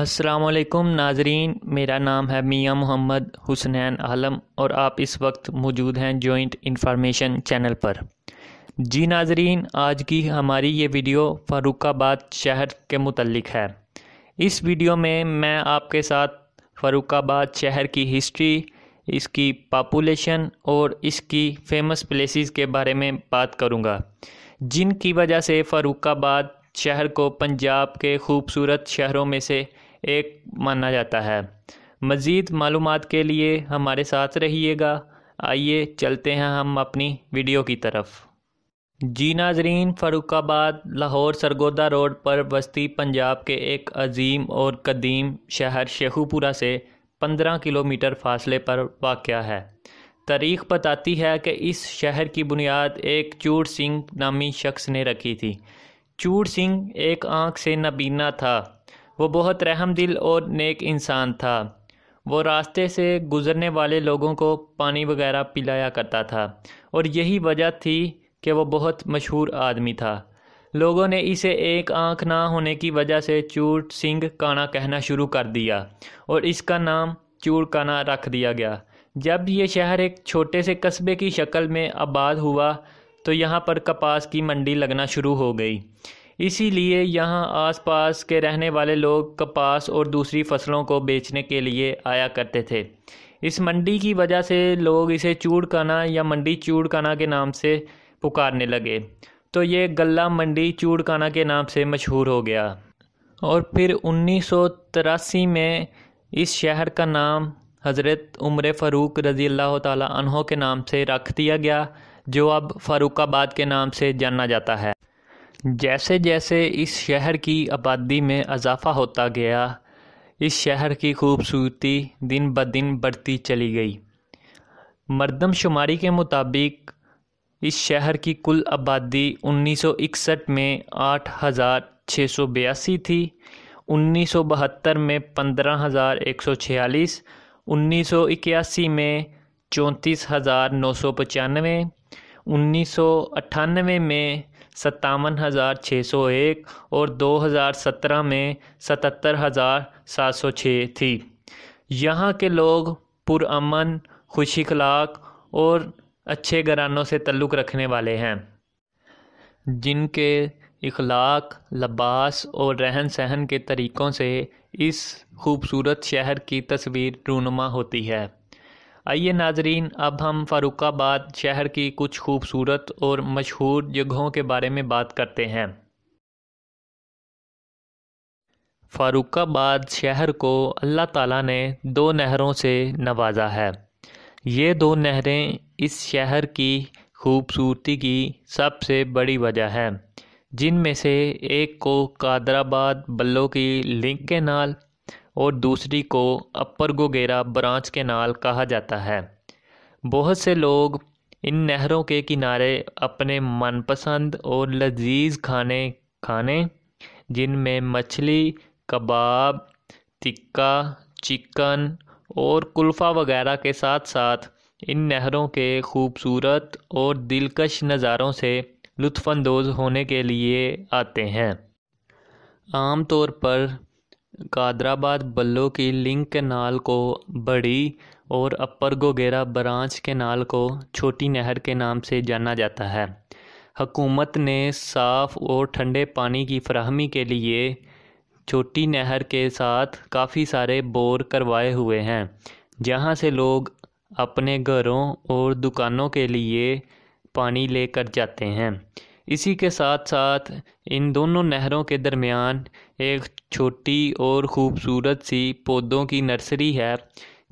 असलकुम नाजरीन मेरा नाम है मियाँ मोहम्मद हुसनैन आलम और आप इस वक्त मौजूद हैं जॉइंट इन्फॉर्मेशन चैनल पर जी नाजरीन आज की हमारी ये वीडियो फ़ारुखाबाद शहर के मुतलक है इस वीडियो में मैं आपके साथ फ़ारुखाबाद शहर की हिस्ट्री इसकी पापुलेशन और इसकी फ़ेमस प्लेसेस के बारे में बात करूँगा जिनकी वजह से फ़ारुखाबाद शहर को पंजाब के खूबसूरत शहरों में से एक माना जाता है मज़ीद मालूम के लिए हमारे साथ रहिएगा आइए चलते हैं हम अपनी वीडियो की तरफ जी नाजरीन फ़रुखाबाद लाहौर सरगोदा रोड पर बस्ती पंजाब के एक अजीम और कदीम शहर शेखुपुरा से 15 किलोमीटर फासले पर वाक़ है तारीख बताती है कि इस शहर की बुनियाद एक चूड़ सिंह नामी शख्स ने रखी थी चूड़ सिंह एक आँख से नबीना था वो बहुत रहम दिल और नेक इंसान था वो रास्ते से गुज़रने वाले लोगों को पानी वगैरह पिलाया करता था और यही वजह थी कि वो बहुत मशहूर आदमी था लोगों ने इसे एक आंख ना होने की वजह से चूर सिंह काना कहना शुरू कर दिया और इसका नाम चूड़ काना रख दिया गया जब ये शहर एक छोटे से कस्बे की शक्ल में आबाद हुआ तो यहाँ पर कपास की मंडी लगना शुरू हो गई इसीलिए यहाँ आसपास के रहने वाले लोग कपास और दूसरी फसलों को बेचने के लिए आया करते थे इस मंडी की वजह से लोग इसे चूड़काना या मंडी चूड़काना के नाम से पुकारने लगे तो ये गला मंडी चूड़काना के नाम से मशहूर हो गया और फिर उन्नीस में इस शहर का नाम हज़रत उम्र फ़ारूक रज़ी अल्लाह तहों के नाम से रख दिया गया जो अब फ़ारूकाबाद के नाम से जाना जाता है जैसे जैसे इस शहर की आबादी में इजाफ़ा होता गया इस शहर की खूबसूरती दिन ब दिन बढ़ती चली गई मरदमशुमारी के मुताबिक इस शहर की कुल आबादी 1961 में आठ हज़ार छः सौ बयासी थी 1972 में पंद्रह हज़ार एक सौ छियालीस उन्नीस सौ इक्यासी में चौंतीस हज़ार नौ सौ पचानवे उन्नीस सौ अट्ठानवे में सत्तावन हज़ार छः सौ एक और दो हज़ार सत्रह में सतहत्तर हज़ार सात सौ छः थी यहाँ के लोग पुरान खुश अखलाक और अच्छे घरानों से तल्लुक़ रखने वाले हैं जिनके इखलाक लबास और रहन सहन के तरीक़ों से इस खूबसूरत शहर की तस्वीर रूनुमा होती है आइए नाजरीन अब हम फ़ारुखाबाद शहर की कुछ खूबसूरत और मशहूर जगहों के बारे में बात करते हैं फ़ारुखाबाद शहर को अल्लाह ताला ने दो नहरों से नवाजा है ये दो नहरें इस शहर की खूबसूरती की सबसे बड़ी वजह है जिनमें से एक को कादराबाद बल्लो की लिंक के नाल और दूसरी को अपर गोगेरा ब्रांच के नाल कहा जाता है बहुत से लोग इन नहरों के किनारे अपने मनपसंद और लजीज खाने खाने जिनमें मछली कबाब टिक्का चिकन और कुल्फ़ा वगैरह के साथ साथ इन नहरों के खूबसूरत और दिलकश नज़ारों से लुफानंदोज़ होने के लिए आते हैं आम तौर पर कादराबाद बल्लो की लिंक कैनाल को बड़ी और अपर गोगेरा ब्रांच कैनाल को छोटी नहर के नाम से जाना जाता है हकूमत ने साफ़ और ठंडे पानी की फ्राहमी के लिए छोटी नहर के साथ काफ़ी सारे बोर करवाए हुए हैं जहां से लोग अपने घरों और दुकानों के लिए पानी लेकर जाते हैं इसी के साथ साथ इन दोनों नहरों के दरमियान एक छोटी और ख़ूबसूरत सी पौधों की नर्सरी है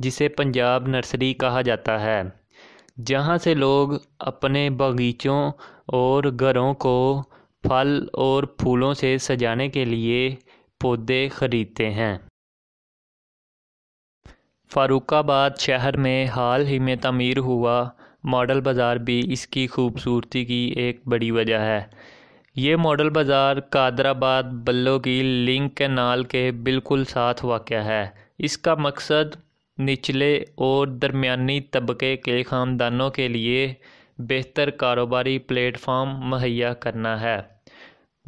जिसे पंजाब नर्सरी कहा जाता है जहाँ से लोग अपने बगीचों और घरों को फल और फूलों से सजाने के लिए पौधे ख़रीदते हैं फारुख़ाबाद शहर में हाल ही में तमीर हुआ मॉडल बाज़ार भी इसकी खूबसूरती की एक बड़ी वजह है ये मॉडल बाज़ार कादराबाद बल्लो की लिंक कैनाल के बिल्कुल साथ वाक़ है इसका मकसद निचले और दरमियानी तबके के ख़ानदानों के लिए बेहतर कारोबारी प्लेटफॉर्म मुहैया करना है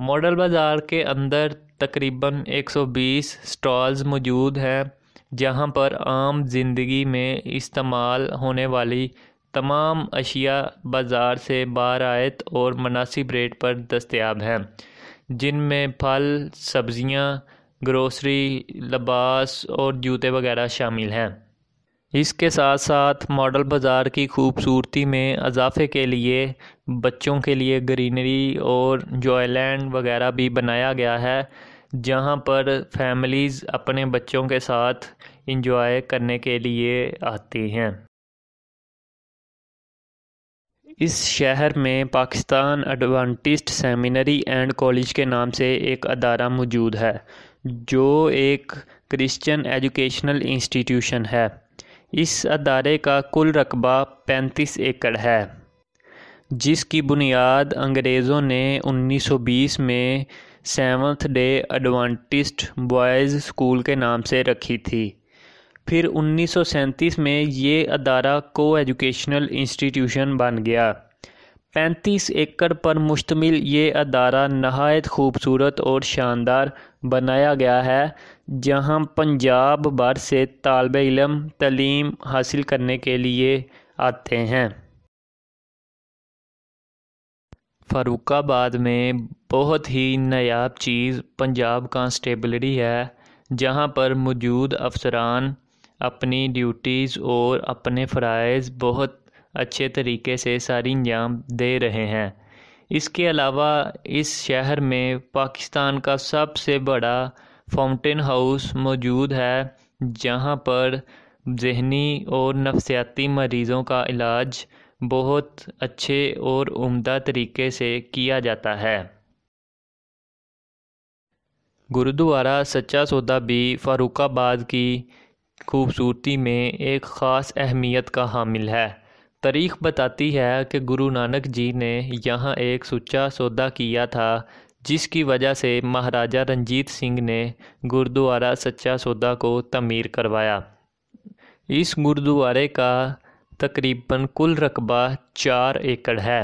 मॉडल बाज़ार के अंदर तकरीबन 120 स्टॉल्स मौजूद हैं जहां पर आम जिंदगी में इस्तेमाल होने वाली तमाम अशिया बाज़ार से बारायत और मुनासिब रेट पर दस्याब हैं जिनमें फल सब्ज़ियाँ ग्रोसरी लबास और जूते वगैरह शामिल हैं इसके साथ साथ मॉडल बाज़ार की खूबसूरती में इजाफे के लिए बच्चों के लिए ग्रीनरी और जॉयलैंड वगैरह भी बनाया गया है जहां पर फैमिलीज़ अपने बच्चों के साथ इंजॉय करने के लिए आती हैं इस शहर में Pakistan Adventist seminary and college के नाम से एक अदारा मौजूद है जो एक क्रिश्चियन एजुकेशनल इंस्टीट्यूशन है इस अदारे का कुल रकबा पैंतीस एकड़ है जिसकी बुनियाद अंग्रेज़ों ने 1920 में seventh day Adventist boys school के नाम से रखी थी फिर उन्नीस सौ सैंतीस में ये अदारा को एजुकेशनल इंस्टीट्यूशन बन गया पैंतीस एकड़ पर मुश्तमिल ये अदारा नहायत खूबसूरत और शानदार बनाया गया है जहाँ पंजाब भर से तालब इलम तलीम हासिल करने के लिए आते हैं फरुखाबाद में बहुत ही नायाब चीज़ पंजाब कांस्टेबलरी है जहाँ पर मौजूद अफसरान अपनी ड्यूटीज़ और अपने फ़रज़ बहुत अच्छे तरीके से सारी अंजाम दे रहे हैं इसके अलावा इस शहर में पाकिस्तान का सबसे बड़ा फाउंटेन हाउस मौजूद है जहाँ पर जहनी और नफसियाती मरीज़ों का इलाज बहुत अच्छे और उम्दा तरीके से किया जाता है गुरुद्वारा सच्चा सौदा भी फ़ारुखाबाद की खूबसूरती में एक ख़ास अहमियत का हामिल है तारीख़ बताती है कि गुरु नानक जी ने यहाँ एक सुचा सौदा किया था जिसकी वजह से महाराजा रंजीत सिंह ने गुरुद्वारा सच्चा सौदा को तमीर करवाया इस गुरुद्वारे का तकरीबन कुल रकबा चार एकड़ है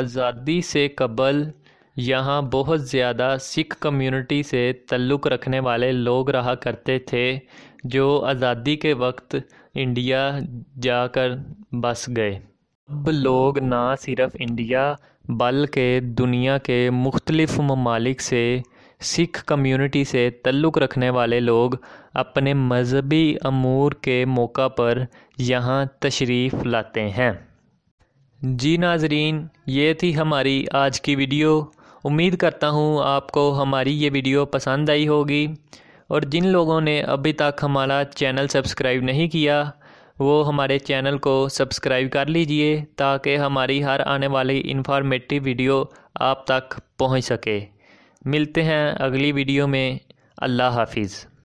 आज़ादी से कबल यहाँ बहुत ज़्यादा सिख कम्युनिटी से तल्लुक़ रखने वाले लोग रहा करते थे जो आज़ादी के वक्त इंडिया जाकर बस गए अब लोग ना सिर्फ इंडिया बल्कि दुनिया के मुख्तलिफ़ ममालिक से सिख कम्युनिटी से तल्लुक़ रखने वाले लोग अपने मजहबी अमूर के मौका पर यहाँ तशरीफ़ लाते हैं जी नाजरीन ये थी हमारी आज की वीडियो उम्मीद करता हूँ आपको हमारी ये वीडियो पसंद आई होगी और जिन लोगों ने अभी तक हमारा चैनल सब्सक्राइब नहीं किया वो हमारे चैनल को सब्सक्राइब कर लीजिए ताकि हमारी हर आने वाली इन्फॉर्मेटिव वीडियो आप तक पहुंच सके मिलते हैं अगली वीडियो में अल्लाह हाफिज़